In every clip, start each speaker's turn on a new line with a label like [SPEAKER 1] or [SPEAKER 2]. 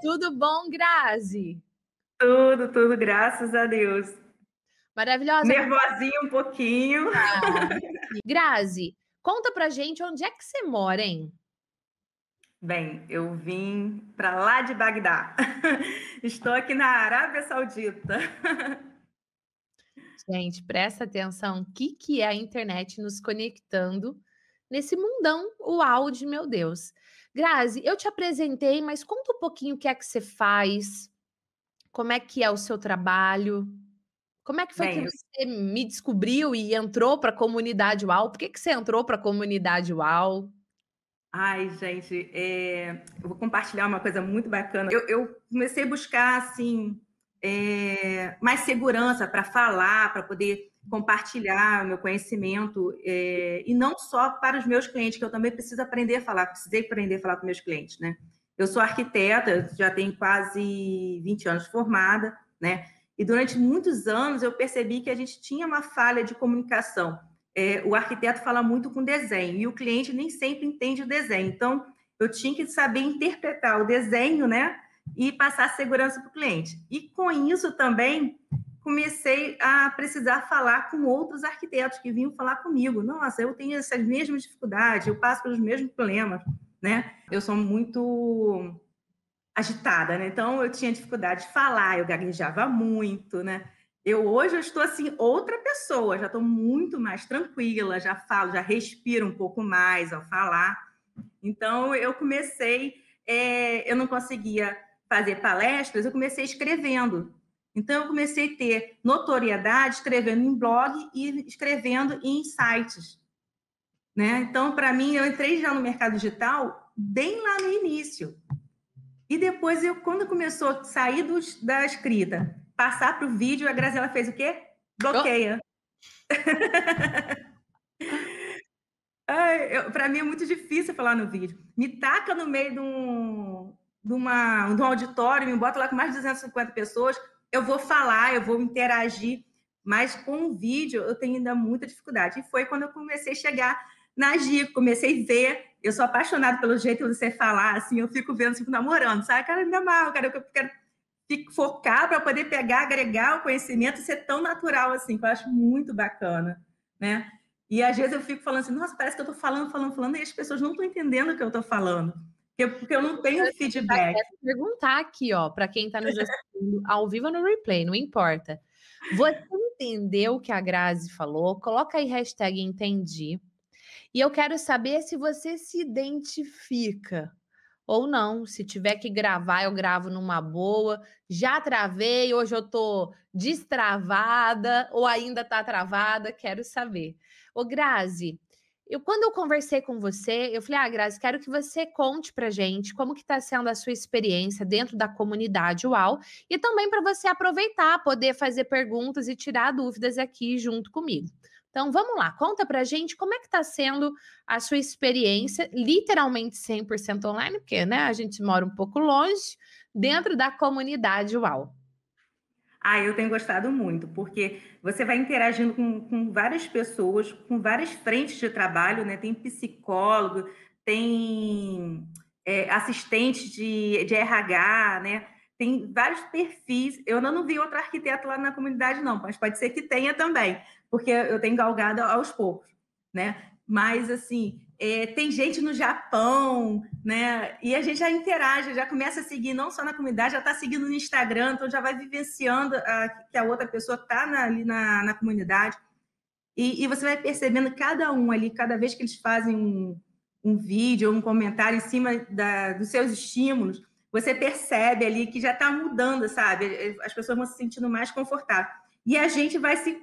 [SPEAKER 1] Tudo bom, Grazi? Tudo, tudo, graças a Deus. Maravilhosa. Nervosinha
[SPEAKER 2] um pouquinho. Ah,
[SPEAKER 1] Grazi, conta pra gente onde é que você mora, hein?
[SPEAKER 2] Bem, eu vim para lá de Bagdá. Estou aqui na Arábia Saudita.
[SPEAKER 1] Gente, presta atenção, o que, que é a internet nos conectando nesse mundão uau áudio, meu Deus. Grazi, eu te apresentei, mas conta um pouquinho o que é que você faz, como é que é o seu trabalho, como é que foi Bem, que você me descobriu e entrou para a comunidade UAU? Por que, que você entrou para a comunidade UAU? Ai, gente, é... eu vou compartilhar uma coisa muito bacana.
[SPEAKER 2] Eu, eu comecei a buscar, assim, é... mais segurança para falar, para poder compartilhar meu conhecimento é, e não só para os meus clientes, que eu também preciso aprender a falar, precisei aprender a falar com meus clientes, né? Eu sou arquiteta, já tenho quase 20 anos formada, né? E durante muitos anos eu percebi que a gente tinha uma falha de comunicação. É, o arquiteto fala muito com desenho e o cliente nem sempre entende o desenho. Então, eu tinha que saber interpretar o desenho, né? E passar segurança para o cliente. E com isso também comecei a precisar falar com outros arquitetos que vinham falar comigo. Nossa, eu tenho essas mesmas dificuldades, eu passo pelos mesmos problemas, né? Eu sou muito agitada, né? Então eu tinha dificuldade de falar, eu gaguejava muito, né? Eu hoje eu estou assim outra pessoa, já estou muito mais tranquila, já falo, já respiro um pouco mais ao falar. Então eu comecei, é, eu não conseguia fazer palestras, eu comecei escrevendo. Então, eu comecei a ter notoriedade escrevendo em blog e escrevendo em sites. Né? Então, para mim, eu entrei já no mercado digital bem lá no início. E depois, eu, quando começou a sair dos, da escrita, passar para o vídeo, a Graziela fez o quê? Bloqueia. Oh. para mim é muito difícil falar no vídeo. Me taca no meio de um, de, uma, de um auditório, me bota lá com mais de 250 pessoas, eu vou falar, eu vou interagir, mas com o vídeo eu tenho ainda muita dificuldade. E foi quando eu comecei a chegar na Gi, comecei a ver. Eu sou apaixonada pelo jeito de você falar, assim, eu fico vendo, fico namorando, sabe? Cara, me amarro, cara, eu quero focar para poder pegar, agregar o conhecimento e ser tão natural assim, que eu acho muito bacana, né? E às vezes eu fico falando assim, nossa, parece que eu estou falando, falando,
[SPEAKER 1] falando, e as pessoas não estão entendendo o que eu estou falando porque eu não tenho eu feedback. Quero perguntar aqui, ó, para quem está nos assistindo ao vivo ou no replay, não importa. Você entendeu o que a Grazi falou? Coloca aí hashtag entendi. E eu quero saber se você se identifica ou não. Se tiver que gravar, eu gravo numa boa. Já travei, hoje eu tô destravada ou ainda tá travada, quero saber. Ô Grazi, eu, quando eu conversei com você, eu falei, ah, Grazi, quero que você conte pra gente como que tá sendo a sua experiência dentro da comunidade UAU e também para você aproveitar, poder fazer perguntas e tirar dúvidas aqui junto comigo. Então, vamos lá, conta pra gente como é que tá sendo a sua experiência, literalmente 100% online, porque, né, a gente mora um pouco longe, dentro da comunidade UAU.
[SPEAKER 2] Ah, eu tenho gostado muito, porque você vai interagindo com, com várias pessoas, com várias frentes de trabalho, né? Tem psicólogo, tem é, assistente de, de RH, né? Tem vários perfis. Eu ainda não vi outro arquiteto lá na comunidade, não, mas pode ser que tenha também, porque eu tenho galgado aos poucos, né? Mas, assim, é, tem gente no Japão, né? E a gente já interage, já começa a seguir não só na comunidade, já está seguindo no Instagram, então já vai vivenciando a, que a outra pessoa está ali na, na comunidade. E, e, você vai percebendo cada um ali, cada vez que eles fazem um, um vídeo, um comentário em cima da, dos seus estímulos, você percebe ali que já está mudando, sabe? As pessoas vão se sentindo mais confortáveis. E a gente vai se,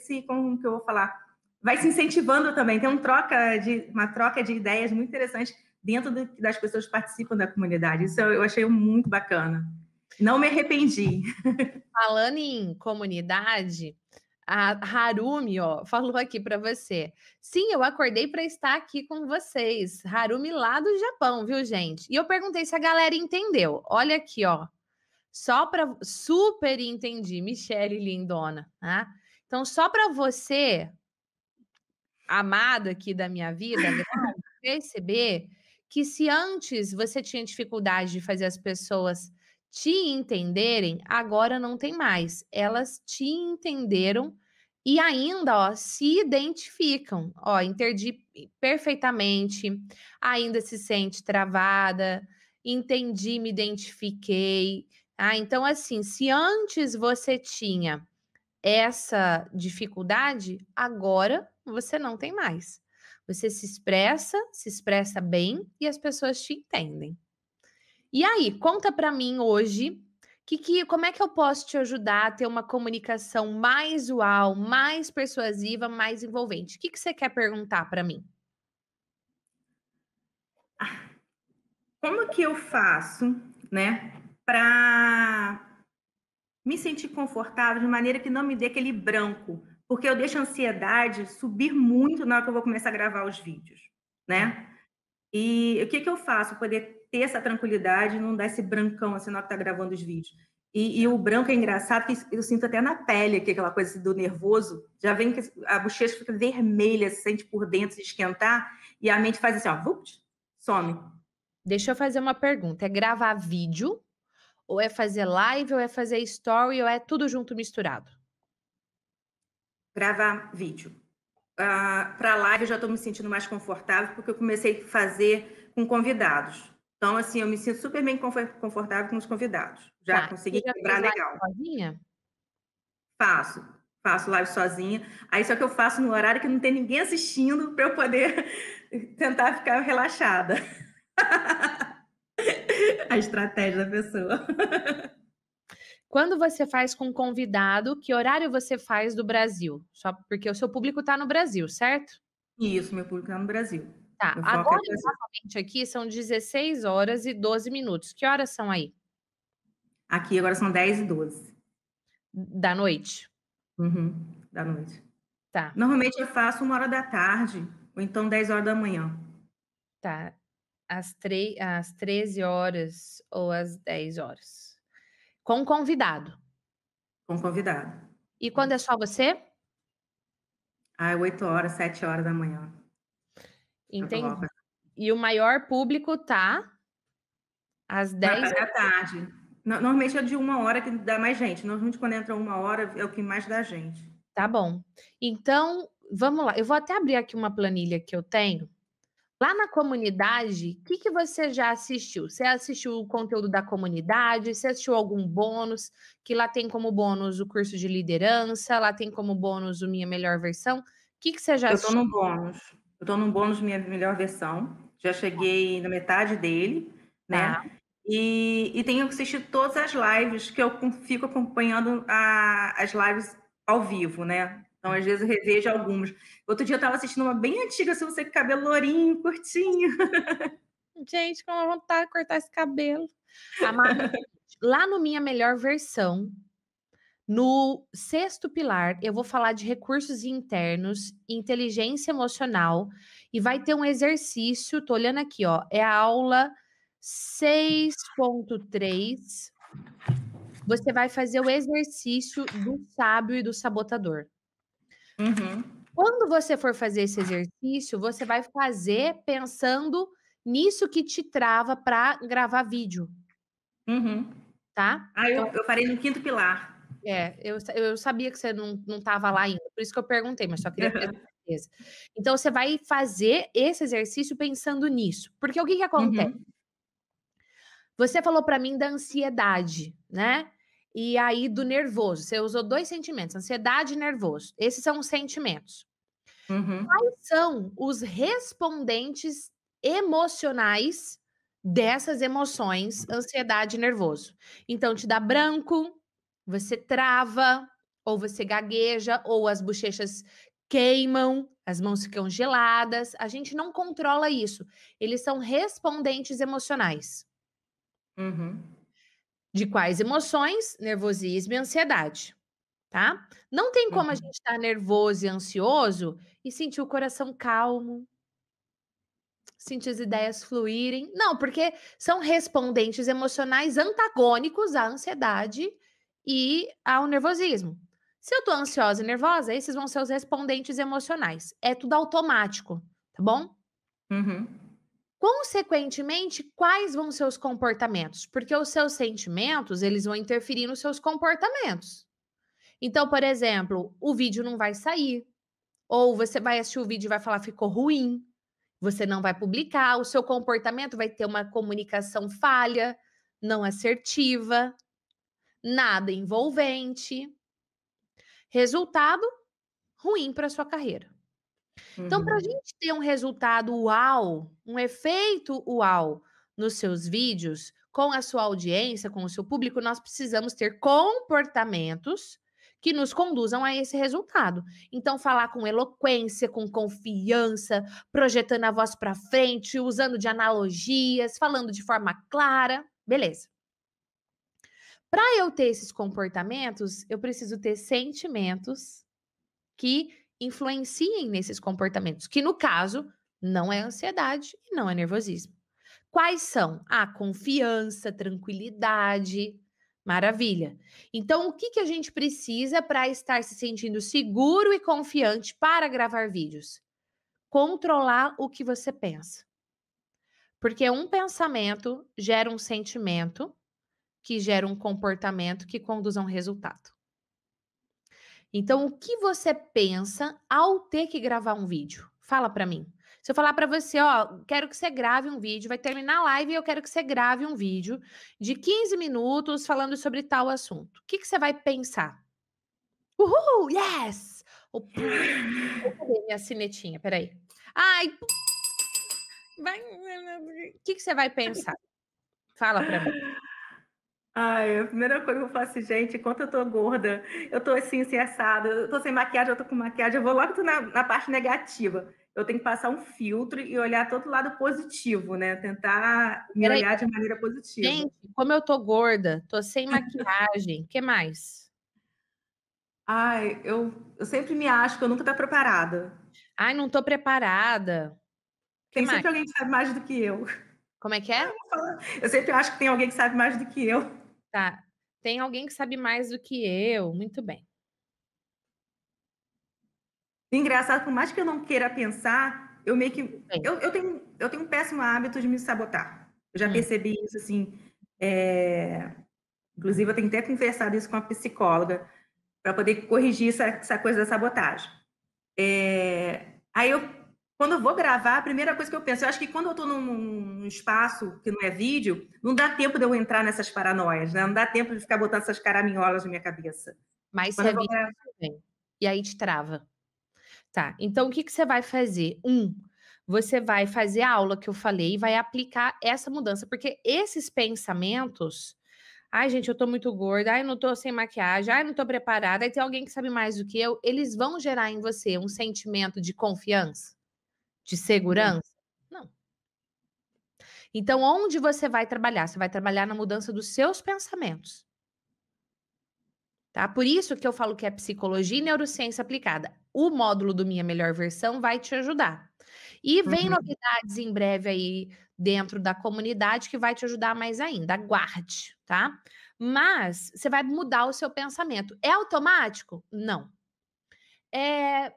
[SPEAKER 2] se como que eu vou falar, vai se incentivando também. Tem um troca de, uma troca de ideias muito interessante dentro do, das pessoas que participam da comunidade. Isso eu, eu achei muito bacana. Não me arrependi.
[SPEAKER 1] Falando em comunidade, a Harumi, ó, falou aqui para você. Sim, eu acordei para estar aqui com vocês. Harumi lá do Japão, viu, gente? E eu perguntei se a galera entendeu. Olha aqui, ó. Só para super entendi, Michele lindona, né? Então, só para você amado aqui da minha vida, perceber que se antes você tinha dificuldade de fazer as pessoas te entenderem, agora não tem mais. Elas te entenderam e ainda, ó, se identificam. Ó, entendi perfeitamente, ainda se sente travada, entendi, me identifiquei. Ah, então assim, se antes você tinha essa dificuldade, agora você não tem mais. Você se expressa, se expressa bem e as pessoas te entendem. E aí, conta para mim hoje que, que, como é que eu posso te ajudar a ter uma comunicação mais usual, mais persuasiva, mais envolvente? O que, que você quer perguntar para mim?
[SPEAKER 2] Como que eu faço, né, para me sentir confortável de maneira que não me dê aquele branco? porque eu deixo a ansiedade subir muito na hora que eu vou começar a gravar os vídeos, né? E o que, que eu faço? para Poder ter essa tranquilidade, não dar esse brancão assim na hora que tá gravando os vídeos. E, e, o branco é engraçado, que eu sinto até na pele aqui, aquela coisa assim do nervoso. Já vem que a bochecha fica vermelha, se sente por dentro se esquentar, e a mente
[SPEAKER 1] faz assim, ó, vupt, some. Deixa eu fazer uma pergunta. É gravar vídeo, ou é fazer live, ou é fazer story, ou é tudo junto misturado?
[SPEAKER 2] gravar vídeo. Uh, ah, para live eu já estou me sentindo mais confortável, porque eu comecei a fazer com convidados. Então, assim, eu me sinto super bem confortável com os convidados. Já tá, consegui já quebrar legal. Sozinha? Faço. Faço live sozinha. Aí só que eu faço no horário que não tem ninguém assistindo para eu poder tentar ficar relaxada. a estratégia da pessoa.
[SPEAKER 1] Quando você faz com convidado, que horário você faz do Brasil? Só porque o seu público está no Brasil, certo? Isso, meu público está no Brasil. Tá. É agora, exatamente aqui, são 16 horas e 12 minutos. Que horas são aí? Aqui agora são 10 e 12. Da noite? Uhum,
[SPEAKER 2] da noite. Tá. Normalmente eu faço uma hora da tarde, ou então 10 horas da manhã.
[SPEAKER 1] Tá. Às, às 13 horas ou às 10 horas. Com convidado. Com convidado. E quando é só você? Ah, 8 horas, 7 horas da manhã. Entendi. E o maior público tá às 10 da
[SPEAKER 2] tarde. Normalmente é de uma hora que dá mais gente. Normalmente quando entra uma hora é o que mais dá gente.
[SPEAKER 1] Tá bom. Então, vamos lá. Eu vou até abrir aqui uma planilha que eu tenho Lá na comunidade, o que, que você já assistiu? Você assistiu o conteúdo da comunidade? Você assistiu algum bônus? Que lá tem como bônus o curso de liderança, lá tem como bônus o Minha Melhor Versão. O que, que você já assistiu? Eu estou no bônus. Eu estou no bônus Minha Melhor
[SPEAKER 2] Versão. Já cheguei na metade dele,
[SPEAKER 1] né? Tá. E, e tenho assistido
[SPEAKER 2] todas as lives que eu fico acompanhando a, as lives ao vivo, né? Então, às vezes, eu revejo alguns. Outro dia eu estava assistindo uma bem antiga, se você com cabelo lourinho,
[SPEAKER 1] curtinho. Gente, como vontade de cortar esse cabelo. lá no Minha Melhor Versão, no sexto pilar, eu vou falar de recursos internos, inteligência emocional, e vai ter um exercício, tô olhando aqui, ó, é a aula 6.3. Você vai fazer o exercício do sábio e do sabotador. Uhum. Quando você for fazer esse exercício, você vai fazer pensando nisso que te trava para gravar vídeo. Uhum. Tá? Ah, eu, então eu parei no quinto pilar. É, eu, eu sabia que você não estava lá ainda, por isso que eu perguntei, mas só queria ter certeza. Então, você vai fazer esse exercício pensando nisso. Porque o que, que uhum. acontece? Uhum. Você falou para mim da ansiedade, né? e aí do nervoso. Você usou dois sentimentos, ansiedade e nervoso. Esses são os sentimentos. Uhum. Quais são os respondentes emocionais dessas emoções, ansiedade e nervoso? Então, te dá branco, você trava, ou você gagueja, ou as bochechas queimam, as mãos ficam geladas. A gente não controla isso. Eles são respondentes emocionais. Uhum de quais emoções? Nervosismo e ansiedade, tá? Não tem como uhum. a gente estar tá nervoso e ansioso e sentir o coração calmo, sentir as ideias fluírem. Não, porque são respondentes emocionais antagônicos à ansiedade e ao nervosismo. Se eu tô ansiosa e nervosa, esses vão ser os respondentes emocionais. É tudo automático, tá bom? Uhum. Consequentemente, quais vão ser os comportamentos? Porque os seus sentimentos, eles vão interferir nos seus comportamentos. Então, por exemplo, o vídeo não vai sair, ou você vai assistir o vídeo e vai falar ficou ruim, você não vai publicar, o seu comportamento vai ter uma comunicação falha, não assertiva, nada envolvente. Resultado ruim para sua carreira. Então, uhum. Então, para a gente ter um resultado uau, um efeito uau nos seus vídeos, com a sua audiência, com o seu público, nós precisamos ter comportamentos que nos conduzam a esse resultado. Então, falar com eloquência, com confiança, projetando a voz para frente, usando de analogias, falando de forma clara, beleza. Para eu ter esses comportamentos, eu preciso ter sentimentos que influenciem nesses comportamentos, que no caso não é ansiedade e não é nervosismo. Quais são? A ah, confiança, tranquilidade. Maravilha. Então, o que, que a gente precisa para estar se sentindo seguro e confiante para gravar vídeos? Controlar o que você pensa. Porque um pensamento gera um sentimento, que gera um comportamento que conduz a um resultado. Então, o que você pensa ao ter que gravar um vídeo? Fala para mim. Se eu falar para você, ó, quero que você grave um vídeo, vai terminar a live e eu quero que você grave um vídeo de 15 minutos falando sobre tal assunto. O que, que você vai pensar? Uhul, yes! cadê minha sinetinha? Peraí. Ai, vai... O que, que você vai pensar? Fala para mim.
[SPEAKER 2] Ai, a primeira coisa que eu faço, gente, enquanto eu tô gorda, eu tô assim, assim, assada, eu tô sem maquiagem, eu tô com maquiagem, eu vou logo na, na parte negativa. Eu tenho que passar um filtro e olhar todo
[SPEAKER 1] lado positivo, né? Tentar me Peraí. olhar de maneira positiva. Gente, como eu tô gorda, tô sem maquiagem, o que mais? Ai, eu, eu sempre me acho que eu nunca tô preparada. Ai, não tô preparada. Tem sempre alguém que sabe mais do que eu. Como é que é? Eu sempre acho que tem alguém que sabe mais do que eu. Tá. Tem alguém que sabe mais do que eu. Muito bem.
[SPEAKER 2] Engraçado, por mais que eu não queira pensar, eu meio que. Eu, eu, tenho, eu tenho um péssimo hábito de me sabotar. Eu já hum. percebi isso, assim. É... Inclusive, eu tenho até conversado isso com a psicóloga para poder corrigir essa, essa coisa da sabotagem. É... Aí eu quando eu vou gravar, a primeira coisa que eu penso, eu acho que quando eu estou num, num, espaço que não é vídeo, não dá tempo de eu entrar nessas paranoias, né? Não dá tempo de ficar botando essas caraminholas na minha cabeça.
[SPEAKER 1] Mas se é vídeo gravar... E aí te trava. Tá, então o que, que você vai fazer? Um, você vai fazer a aula que eu falei e vai aplicar essa mudança, porque esses pensamentos... Ai, gente, eu tô muito gorda, ai, não tô sem maquiagem, ai, não tô preparada, aí tem alguém que sabe mais do que eu, eles vão gerar em você um sentimento de confiança de segurança? Não. Então, onde você vai trabalhar? Você vai trabalhar na mudança dos seus pensamentos. Tá? Por isso que eu falo que é psicologia e neurociência aplicada. O módulo do Minha Melhor Versão vai te ajudar. E vem uhum. novidades em breve aí dentro da comunidade que vai te ajudar mais ainda. Aguarde, tá? Mas você vai mudar o seu pensamento. É automático? Não. É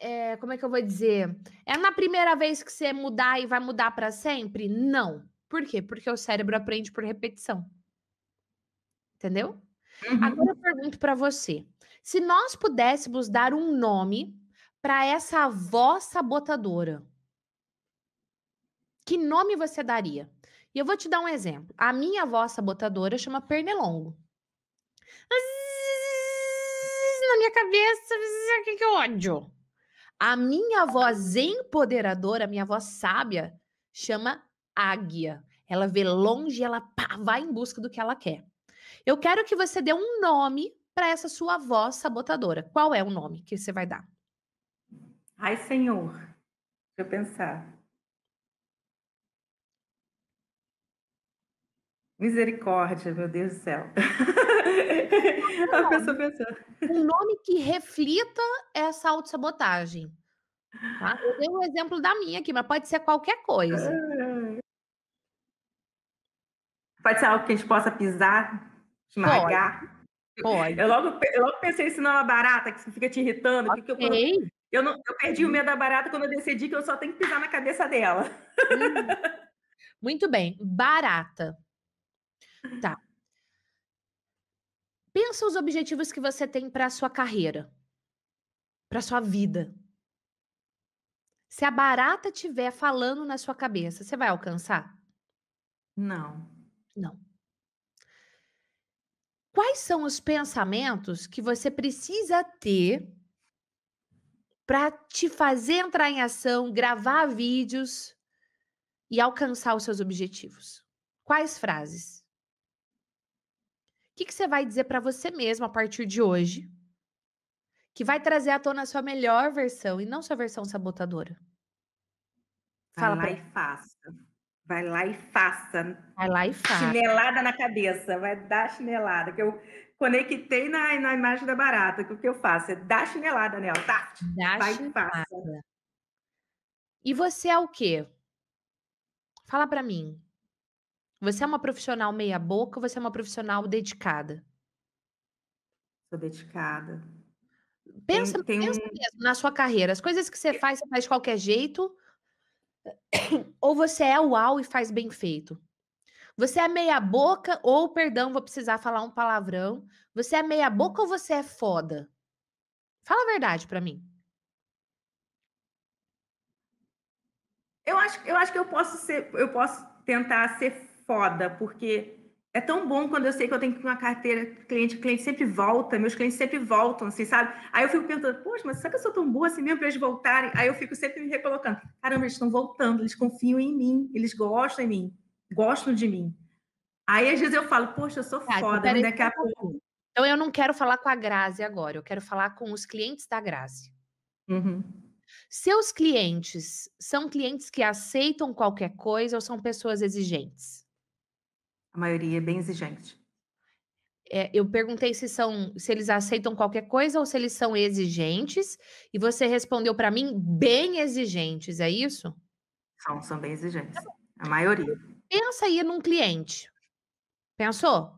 [SPEAKER 1] é, como é que eu vou dizer? É na primeira vez que você mudar e vai mudar para sempre? Não. Por quê? Porque o cérebro aprende por repetição. Entendeu? Uhum. Agora eu pergunto para você: se nós pudéssemos dar um nome para essa voz sabotadora, que nome você daria? E eu vou te dar um exemplo. A minha voz sabotadora chama Pernilongo. Na minha cabeça, que é ódio. A minha voz empoderadora, a minha voz sábia, chama águia. Ela vê longe, ela pá, vai em busca do que ela quer. Eu quero que você dê um nome para essa sua voz sabotadora. Qual é o nome que você vai dar? Ai, Senhor. Deixa eu pensar.
[SPEAKER 2] Misericórdia, meu Deus
[SPEAKER 1] do céu. Um nome que reflita essa autossabotagem. Tá? Eu dei um exemplo da minha aqui, mas pode ser qualquer coisa.
[SPEAKER 2] Pode ser algo que a gente possa pisar, esmagar. Pode. pode. Eu, logo, eu logo pensei isso numa barata que fica te irritando. Okay. Eu, eu, não, eu perdi o uhum. medo da barata quando eu decidi que eu só tenho que pisar na cabeça dela. Uhum.
[SPEAKER 1] Muito bem. Barata. Tá. Pensa os objetivos que você tem para sua carreira, para sua vida. Se a barata tiver falando na sua cabeça, você vai alcançar? Não. Não. Quais são os pensamentos que você precisa ter para te fazer entrar em ação, gravar vídeos e alcançar os seus objetivos? Quais frases? que, que você vai dizer para você mesmo a partir de hoje que vai trazer à tona a sua melhor versão e não sua versão sabotadora?
[SPEAKER 2] Fala vai lá pra... e faça. Vai lá e faça. Vai lá e faça. Chinelada na cabeça, vai dar chinelada. Que eu conectei na, na imagem da barata. Que o que eu faço é dar chinelada nela. Tá? Dá vai chinelada. e faça.
[SPEAKER 1] E você é o quê? Fala para mim. Você é uma profissional meia boca ou você é uma profissional dedicada? Sou dedicada. Pensa, tem, tem pensa mesmo na sua carreira. As coisas que você faz, você faz de qualquer jeito. ou você é uau e faz bem feito. Você é meia boca ou, perdão, vou precisar falar um palavrão. Você é meia boca ou você é foda? Fala a verdade para mim.
[SPEAKER 2] Eu acho, eu acho que eu posso ser, eu posso tentar ser foda, porque é tão bom quando eu sei que eu tenho uma carteira cliente, o cliente sempre volta, meus clientes sempre voltam, assim, sabe? Aí eu fico perguntando, poxa, mas será que eu sou tão boa assim mesmo para eles voltarem? Aí eu fico sempre me recolocando. Caramba, eles estão voltando, eles confiam em mim, eles gostam em mim, gostam de mim. Aí às vezes eu falo, poxa, eu sou ah, foda, então mas daqui a
[SPEAKER 1] pouco. Então eu não quero falar com a Grazi agora, eu quero falar com os clientes da Grazi. Uhum. Seus clientes são clientes que aceitam qualquer coisa ou são pessoas exigentes? A maioria é bem exigente. É, eu perguntei se são, se eles aceitam qualquer coisa ou se eles são exigentes, e você respondeu para mim bem exigentes, é isso? São, são bem exigentes. Tá A maioria. Pensa aí num cliente. Pensou?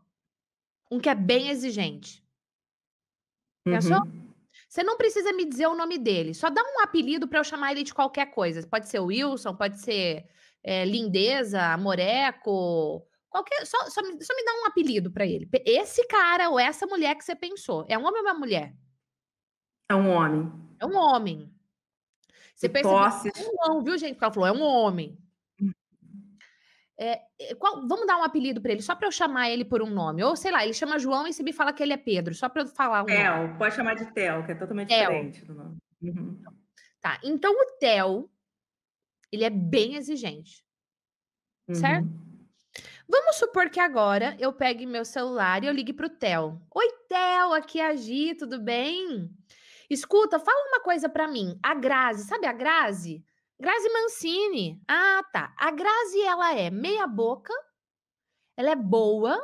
[SPEAKER 1] Um que é bem exigente. Pensou? Uhum. Você não precisa me dizer o nome dele, só dá um apelido para eu chamar ele de qualquer coisa. Pode ser Wilson, pode ser é, Lindeza, Moreco, Qualquer, só, só, me, só me dá um apelido para ele. Esse cara ou essa mulher que você pensou, é um homem ou é uma mulher?
[SPEAKER 2] É um homem.
[SPEAKER 1] É um homem. Você pensa é um homem, viu, gente? Porque ela falou, é um homem. É, é qual, vamos dar um apelido para ele, só para eu chamar ele por um nome. Ou sei lá, ele chama João e você me fala que ele é Pedro, só para eu falar um Theo, nome. pode chamar de Tel, que é totalmente diferente
[SPEAKER 2] do nome. Uhum.
[SPEAKER 1] Tá, então o Tel ele é bem exigente, uhum. certo? Vamos supor que agora eu pegue meu celular e eu ligue para o Theo. Oi, Theo, aqui é a Gi, tudo bem? Escuta, fala uma coisa para mim. A Grazi, sabe a Grazi? Grazi Mancini. Ah, tá. A Grazi, ela é meia boca, ela é boa,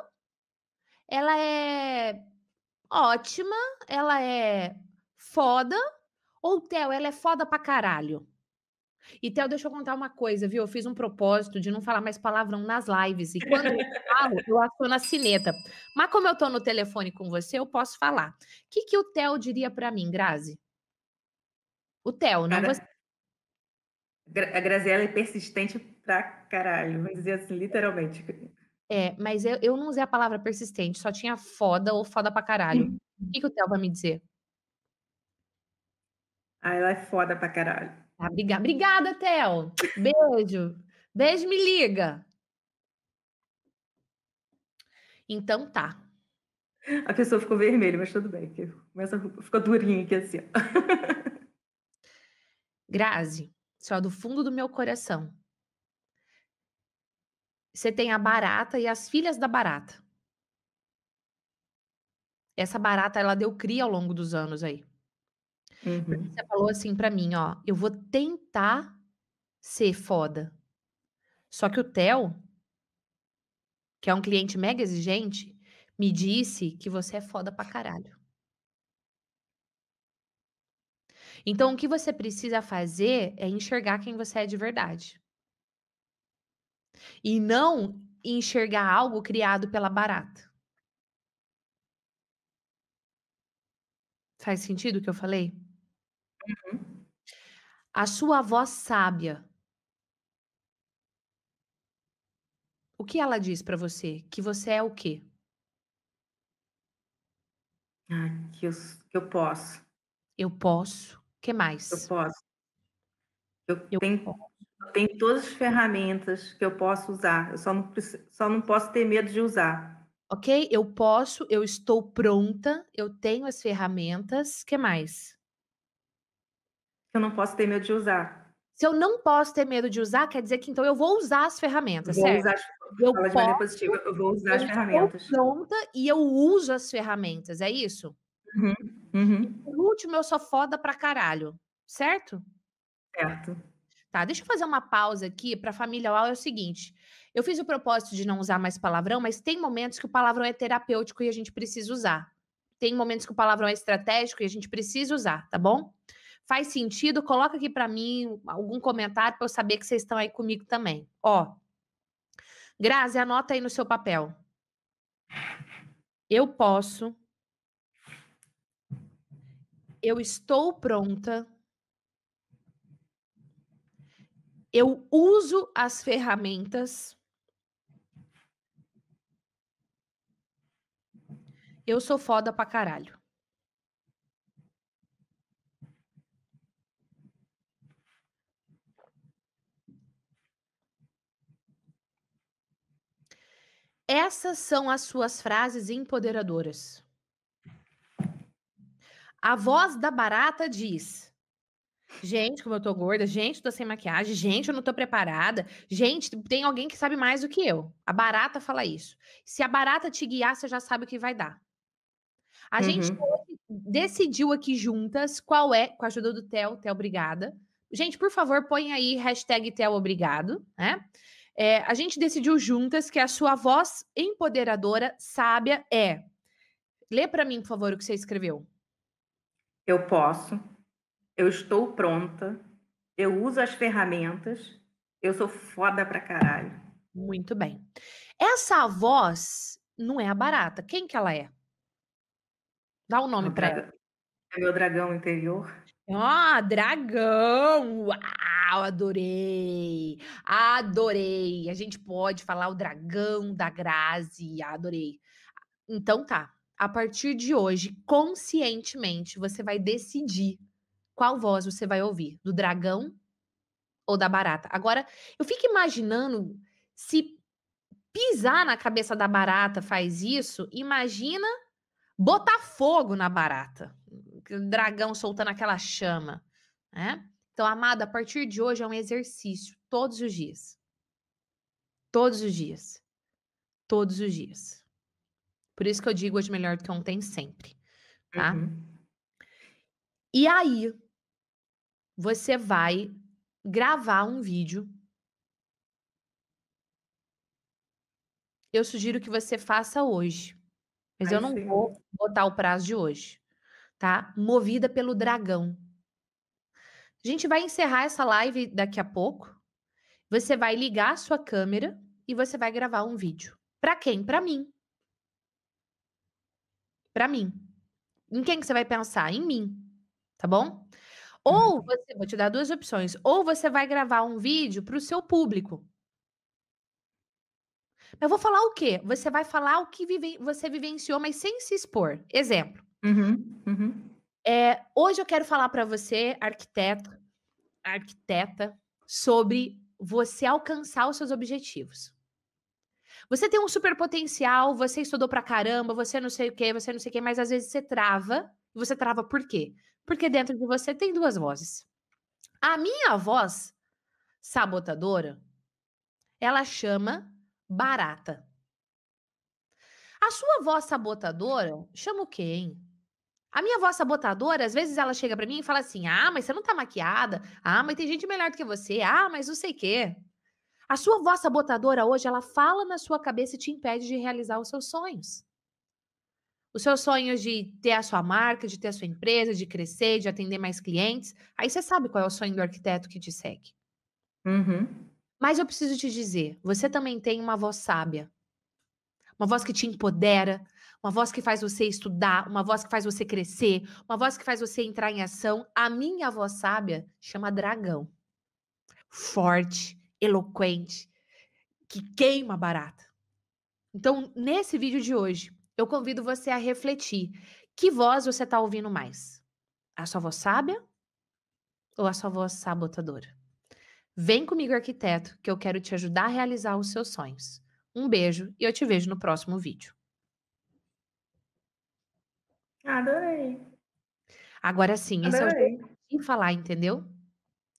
[SPEAKER 1] ela é ótima, ela é foda, ou Theo, ela é foda pra caralho? E Théo, deixa eu contar uma coisa, viu? Eu fiz um propósito de não falar mais palavrão nas lives. E quando eu falo, eu aciono a sineta. Mas como eu tô no telefone com você, eu posso falar. O que, que o Theo diria para mim, Grazi? O Theo, não Cara... você. A Graziela é persistente
[SPEAKER 2] pra caralho, mas dizer assim, literalmente.
[SPEAKER 1] É, mas eu, eu não usei a palavra persistente, só tinha foda ou foda pra caralho. Uhum. O que, que o Theo vai me dizer?
[SPEAKER 2] Ah, ela é foda pra caralho.
[SPEAKER 1] Tá, briga... Obrigada, Theo. Beijo. Beijo, me liga. Então tá. A pessoa ficou vermelha, mas tudo bem. Começa, ficou durinha aqui assim. Grazi, só é do fundo do meu coração. Você tem a barata e as filhas da barata. Essa barata, ela deu cria ao longo dos anos aí. Uhum. Você falou assim para mim, ó, eu vou tentar ser foda. Só que o Theo, que é um cliente mega exigente, me disse que você é foda pra caralho. Então, o que você precisa fazer é enxergar quem você é de verdade. E não enxergar algo criado pela barata. Faz sentido o que eu falei? Uhum. A sua avó sábia, o que ela diz para você? Que você é o quê? Ah, que, eu, que eu posso. Eu posso. que mais? Eu posso. Eu, eu tenho, posso. eu tenho todas as ferramentas que eu posso usar. Eu só não, só não posso ter medo de usar. Ok? Eu posso, eu estou pronta, eu tenho as ferramentas. que mais?
[SPEAKER 2] eu não posso ter medo de usar.
[SPEAKER 1] Se eu não posso ter medo de usar, quer dizer que então eu vou usar as ferramentas, vou certo? Usar, eu, posso,
[SPEAKER 2] positiva, eu vou usar eu as ferramentas.
[SPEAKER 1] pronta e eu uso as ferramentas, é isso? Uhum, uhum. E por último, eu sou foda pra caralho, certo? Certo. Tá, deixa eu fazer uma pausa aqui para família UAU. É o seguinte: eu fiz o propósito de não usar mais palavrão, mas tem momentos que o palavrão é terapêutico e a gente precisa usar. Tem momentos que o palavrão é estratégico e a gente precisa usar, tá bom? Faz sentido? Coloca aqui para mim algum comentário para eu saber que vocês estão aí comigo também. Ó. Grazi, anota aí no seu papel. Eu posso. Eu estou pronta. Eu uso as ferramentas. Eu sou foda pra caralho. Essas são as suas frases empoderadoras. A voz da barata diz: Gente, como eu tô gorda, gente, tô sem maquiagem, gente, eu não tô preparada, gente, tem alguém que sabe mais do que eu. A barata fala isso. Se a barata te guiar, você já sabe o que vai dar. A uhum. gente decidiu aqui juntas qual é, com a ajuda do Theo, Theo, obrigada. Gente, por favor, põe aí hashtag Theo Obrigado, né? É, a gente decidiu juntas que a sua voz empoderadora, sábia, é. Lê para mim, por favor, o que você escreveu.
[SPEAKER 2] Eu posso, eu estou pronta, eu uso as ferramentas, eu sou foda
[SPEAKER 1] pra caralho. Muito bem. Essa voz não é a barata. Quem que ela é? Dá o um nome para ela.
[SPEAKER 2] É meu dragão interior.
[SPEAKER 1] Ah, dragão! Uau! Uau, adorei! Adorei! A gente pode falar o dragão da Grazi, adorei. Então tá, a partir de hoje, conscientemente, você vai decidir qual voz você vai ouvir, do dragão ou da barata. Agora, eu fico imaginando se pisar na cabeça da barata faz isso, imagina botar fogo na barata. Dragão soltando aquela chama, né? Então, amada, a partir de hoje é um exercício todos os dias. Todos os dias. Todos os dias. Por isso que eu digo hoje melhor do que ontem sempre, tá? Uhum. E aí, você vai gravar um vídeo. Eu sugiro que você faça hoje. Mas Ai, eu não sim. vou botar o prazo de hoje, tá? Movida pelo dragão. A gente vai encerrar essa live daqui a pouco. Você vai ligar a sua câmera e você vai gravar um vídeo. Para quem? Para mim. Para mim. Em quem que você vai pensar? Em mim. Tá bom? Ou uhum. você, vou te dar duas opções. Ou você vai gravar um vídeo para o seu público. Mas vou falar o quê? Você vai falar o que vive, você vivenciou, mas sem se expor. Exemplo. Uhum, uhum. É, hoje eu quero falar para você, arquiteto, arquiteta, sobre você alcançar os seus objetivos. Você tem um super potencial, você estudou pra caramba, você não sei o que, você não sei o que, mas às vezes você trava. E você trava por quê? Porque dentro de você tem duas vozes. A minha voz sabotadora, ela chama barata. A sua voz sabotadora chama o quê, hein? A minha voz sabotadora, às vezes ela chega para mim e fala assim: "Ah, mas você não tá maquiada. Ah, mas tem gente melhor do que você. Ah, mas não sei quê". A sua voz sabotadora hoje, ela fala na sua cabeça e te impede de realizar os seus sonhos. Os seus sonhos de ter a sua marca, de ter a sua empresa, de crescer, de atender mais clientes. Aí você sabe qual é o sonho do arquiteto que te segue. Uhum. Mas eu preciso te dizer, você também tem uma voz sábia. Uma voz que te empodera, uma voz que faz você estudar, uma voz que faz você crescer, uma voz que faz você entrar em ação. A minha voz sábia chama dragão. Forte, eloquente, que queima barata. Então, nesse vídeo de hoje, eu convido você a refletir: que voz você está ouvindo mais? A sua voz sábia ou a sua voz sabotadora? Vem comigo, arquiteto, que eu quero te ajudar a realizar os seus sonhos. Um beijo e eu te vejo no próximo vídeo. Adorei. Agora sim, esse é o jeito falar, entendeu?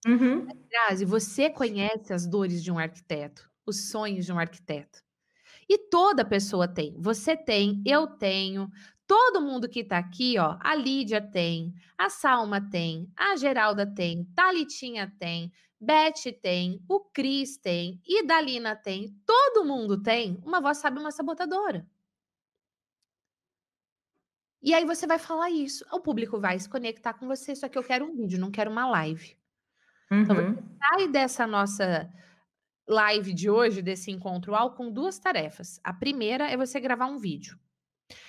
[SPEAKER 1] Uhum. Grazi, você conhece as dores de um arquiteto, os sonhos de um arquiteto. E toda pessoa tem. Você tem, eu tenho, todo mundo que tá aqui, ó. A Lídia tem, a Salma tem, a Geralda tem, Talitinha tem, Beth tem, o Cris tem, Idalina tem. Todo mundo tem uma voz sabe uma sabotadora. E aí você vai falar isso. O público vai se conectar com você, só que eu quero um vídeo, não quero uma live. Uhum. Então você uhum. sai dessa nossa live de hoje, desse encontro ao, com duas tarefas. A primeira é você gravar um vídeo.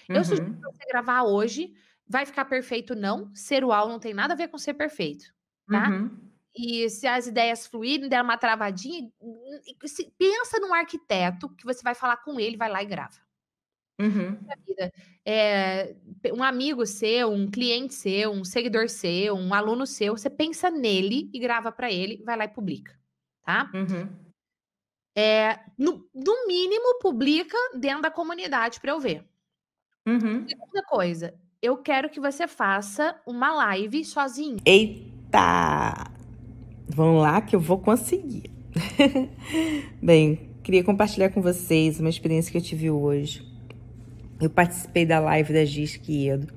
[SPEAKER 1] Uhum. Eu sugiro uhum. você gravar hoje, vai ficar perfeito não, ser uau não tem nada a ver com ser perfeito, tá? Uhum. E se as ideias fluírem, der uma travadinha, hum, pensa num arquiteto que você vai falar com ele, vai lá e grava. Uhum. É, um amigo seu, um cliente seu, um seguidor seu, um aluno seu, você pensa nele e grava para ele, vai lá e publica, tá? Uhum. É, no, no, mínimo, publica dentro da comunidade para eu ver. Uhum. Segunda coisa, eu quero que você faça uma live sozinho.
[SPEAKER 2] Eita! Vamos lá que eu vou conseguir. Bem, queria compartilhar com vocês uma experiência que eu tive hoje. Eu participei da live da Gisquiedo Quiedo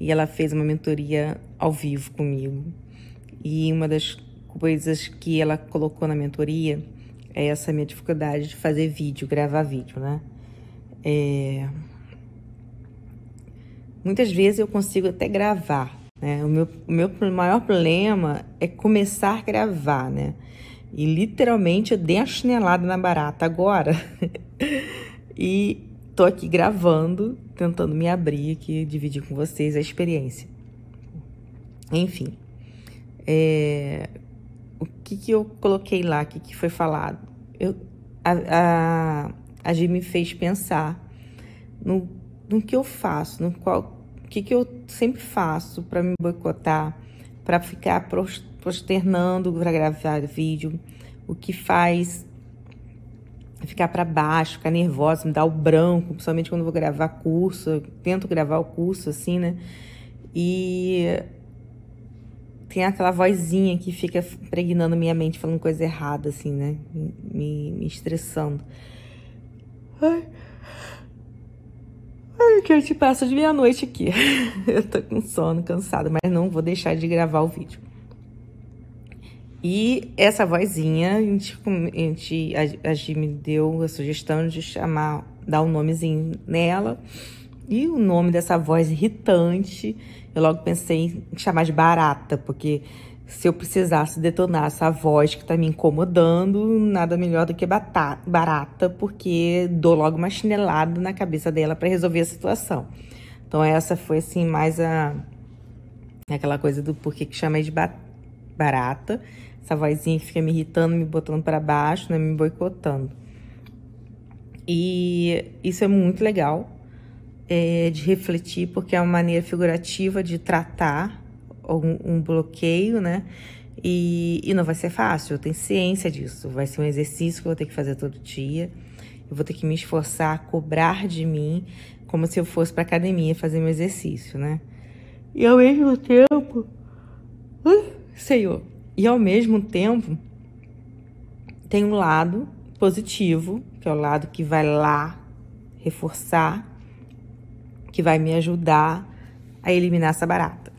[SPEAKER 2] e ela fez uma mentoria ao vivo comigo. E uma das coisas que ela colocou na mentoria é essa minha dificuldade de fazer vídeo, gravar vídeo, né? É... Muitas vezes eu consigo até gravar, né? O meu, o meu maior problema é começar a gravar, né? E literalmente eu dei a chinelada na barata agora. e Tô aqui gravando, tentando me abrir aqui, dividir com vocês a experiência. Enfim, é, o que, que eu coloquei lá, o que, que foi falado? Eu, a, a, a me fez pensar no, no que eu faço, no qual, o que, que eu sempre faço para me boicotar, para ficar prosternando para gravar vídeo, o que faz ficar para baixo, ficar nervosa, me dar o branco, principalmente quando vou gravar curso, eu tento gravar o curso assim, né? E tem aquela vozinha que fica impregnando minha mente, falando coisa errada, assim, né? Me, me estressando. Ai. Ai, que eu te passo de meia-noite aqui. eu tô com sono, cansada, mas não vou deixar de gravar o vídeo. E essa vozinha, a gente, a gente a, deu a sugestão de chamar, dar um nomezinho nela. E o nome dessa voz irritante, eu logo pensei em chamar de barata, porque se eu precisasse detonar essa voz que tá me incomodando, nada melhor do que barata, porque dou logo uma chinelada na cabeça dela para resolver a situação. Então essa foi assim mais a aquela coisa do porquê que chamei de barata essa vozinha que fica me irritando, me botando para baixo, né, me boicotando. E isso é muito legal é, de refletir, porque é uma maneira figurativa de tratar um, um bloqueio, né? E, e, não vai ser fácil, eu tenho ciência disso. Vai ser um exercício que eu vou ter que fazer todo dia. Eu vou ter que me esforçar, cobrar de mim, como se eu fosse para academia fazer meu exercício, né? E ao mesmo tempo. Uh, Senhor, e ao mesmo tempo, tem um lado positivo, que é o lado que vai lá reforçar, que vai me ajudar a eliminar essa barata.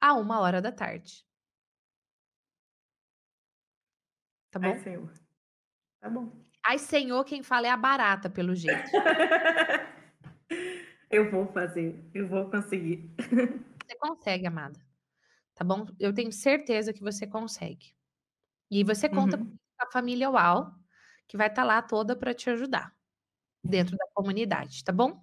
[SPEAKER 1] A uma hora da tarde. Tá bom? Ai, Senhor. Tá bom. Ai, Senhor, quem fala é a barata, pelo jeito. eu vou fazer, eu vou conseguir. Você consegue, amada tá bom? Eu tenho certeza que você consegue. E você conta uhum. com a família UAL, que vai estar tá lá toda para te ajudar dentro da comunidade, tá bom?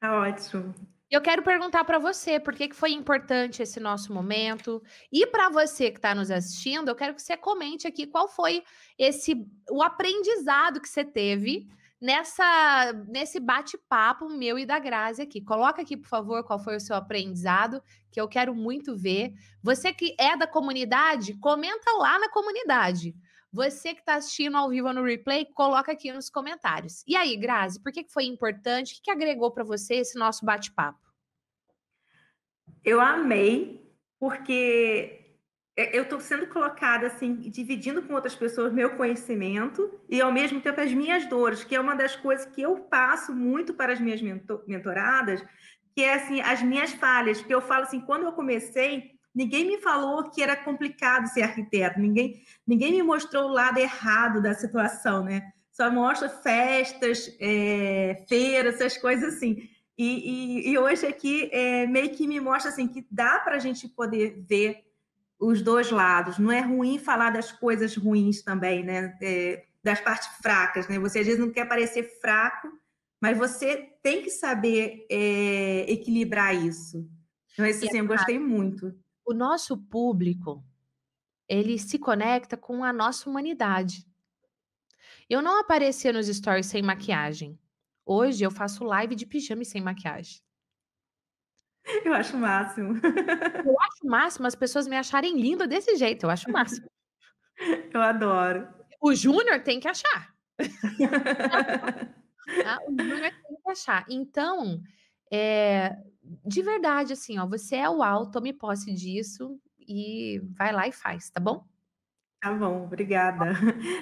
[SPEAKER 1] Tá ótimo. Eu quero perguntar para você por que, que foi importante esse nosso momento. E para você que está nos assistindo, eu quero que você comente aqui qual foi esse o aprendizado que você teve nessa nesse bate-papo meu e da Grazi aqui. Coloca aqui, por favor, qual foi o seu aprendizado, que eu quero muito ver. Você que é da comunidade, comenta lá na comunidade. Você que está assistindo ao vivo no replay, coloca aqui nos comentários. E aí, Grazi, por que foi importante? O que, que agregou para você esse nosso bate-papo?
[SPEAKER 2] Eu amei, porque é, eu estou sendo colocada assim, dividindo com outras pessoas meu conhecimento e ao mesmo tempo as minhas dores, que é uma das coisas que eu passo muito para as minhas mentoradas, que é assim, as minhas falhas, que eu falo assim, quando eu comecei, ninguém me falou que era complicado ser arquiteto, ninguém, ninguém me mostrou o lado errado da situação, né? Só mostra festas, é, feiras, essas coisas assim. E, e, e hoje aqui é, meio que me mostra assim que dá para a gente poder ver os dois lados. Não é ruim falar das coisas ruins também, né? É, das partes fracas, né? Você às vezes não quer parecer fraco, mas você tem que
[SPEAKER 1] saber é, equilibrar isso. Então, esse é assim, eu gostei muito. O nosso público, ele se conecta com a nossa humanidade. Eu não aparecia nos stories sem maquiagem. Hoje eu faço live de pijama sem maquiagem. Eu acho o máximo. Eu acho o máximo as pessoas me acharem linda desse jeito. Eu acho o máximo. Eu adoro. O Júnior tem que achar. Tá? o Júnior tem que achar. Então, é, de verdade, assim, ó, você é o alto, tome posse disso e vai lá e faz, tá bom? Tá bom, obrigada. Tá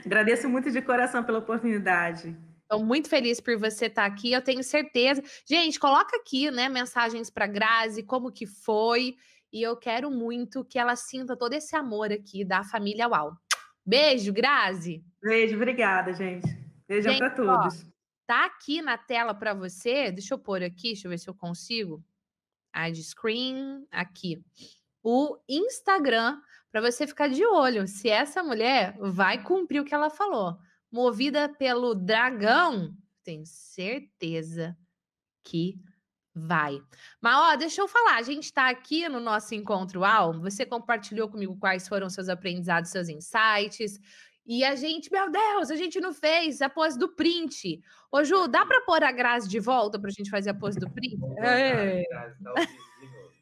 [SPEAKER 1] Agradeço muito de coração pela oportunidade. Estou muito feliz por você estar tá aqui, eu tenho certeza. Gente, coloca aqui, né, mensagens para Grazi, como que foi. E eu quero muito que ela sinta todo esse amor aqui da família UAU. Beijo, Grazi. Beijo, obrigada, gente. Beijo para todos. Ó, tá aqui na tela para você. Deixa eu pôr aqui, deixa eu ver se eu consigo. Ad screen aqui. O Instagram para você ficar de olho se essa mulher vai cumprir o que ela falou movida pelo dragão, tenho certeza que vai. Mas, ó, deixa eu falar, a gente está aqui no nosso encontro alma, você compartilhou comigo quais foram seus aprendizados, seus insights, e a gente, meu Deus, a gente não fez a pose do print. Ô, Ju, dá para pôr a Grazi de volta para a gente fazer a pose do print? É. Grazi, dá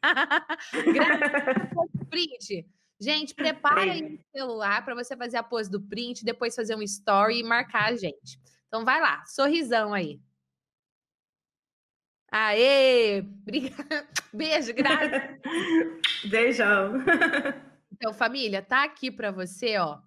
[SPEAKER 1] o print. Gente, prepara aí o celular para você fazer a pose do print, depois fazer um story e marcar a gente. Então vai lá, sorrisão aí. Aê! Obrigada. Beijo, graças. Beijão. Então, família, tá aqui para você, ó.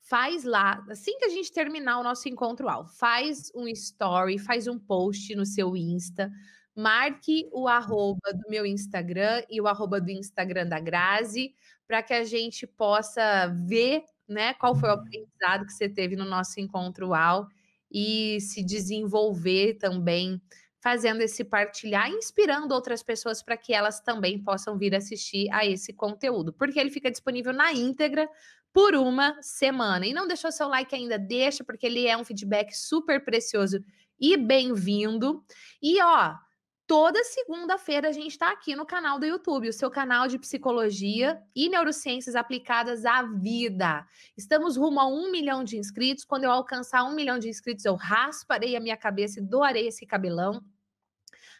[SPEAKER 1] Faz lá, assim que a gente terminar o nosso encontro ao, faz um story, faz um post no seu Insta, marque o arroba do meu Instagram e o arroba do Instagram da Grazi, para que a gente possa ver né, qual foi o uhum. aprendizado que você teve no nosso encontro UAU e se desenvolver também fazendo esse partilhar, inspirando outras pessoas para que elas também possam vir assistir a esse conteúdo, porque ele fica disponível na íntegra por uma semana. E não deixou seu like ainda, deixa, porque ele é um feedback super precioso e bem-vindo. E ó, Toda segunda-feira a gente está aqui no canal do YouTube, o seu canal de psicologia e neurociências aplicadas à vida. Estamos rumo a um milhão de inscritos. Quando eu alcançar um milhão de inscritos, eu rasparei a minha cabeça e doarei esse cabelão.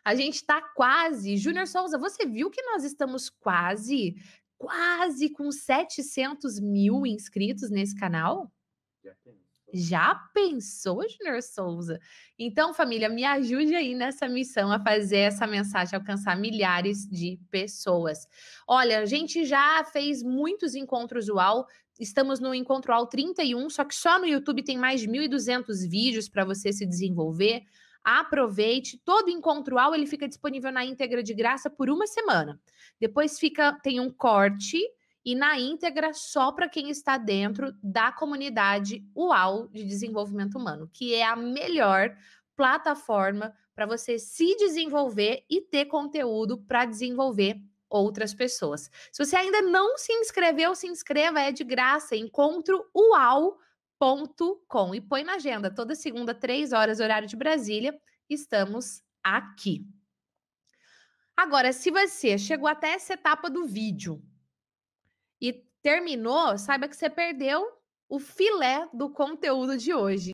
[SPEAKER 1] A gente está quase. Júnior Souza, você viu que nós estamos quase, quase com 700 mil inscritos nesse canal? Já pensou, Junior Souza? Então, família, me ajude aí nessa missão a fazer essa mensagem alcançar milhares de pessoas. Olha, a gente já fez muitos encontros UAU, Estamos no Encontro ao 31, só que só no YouTube tem mais de 1.200 vídeos para você se desenvolver. Aproveite. Todo Encontro ao ele fica disponível na íntegra de graça por uma semana. Depois fica tem um corte e na íntegra só para quem está dentro da comunidade UAU de desenvolvimento humano, que é a melhor plataforma para você se desenvolver e ter conteúdo para desenvolver outras pessoas. Se você ainda não se inscreveu, se inscreva, é de graça. Encontro uau.com e põe na agenda toda segunda, três horas, horário de Brasília. Estamos aqui. Agora, se você chegou até essa etapa do vídeo e terminou, saiba que você perdeu o filé do conteúdo de hoje.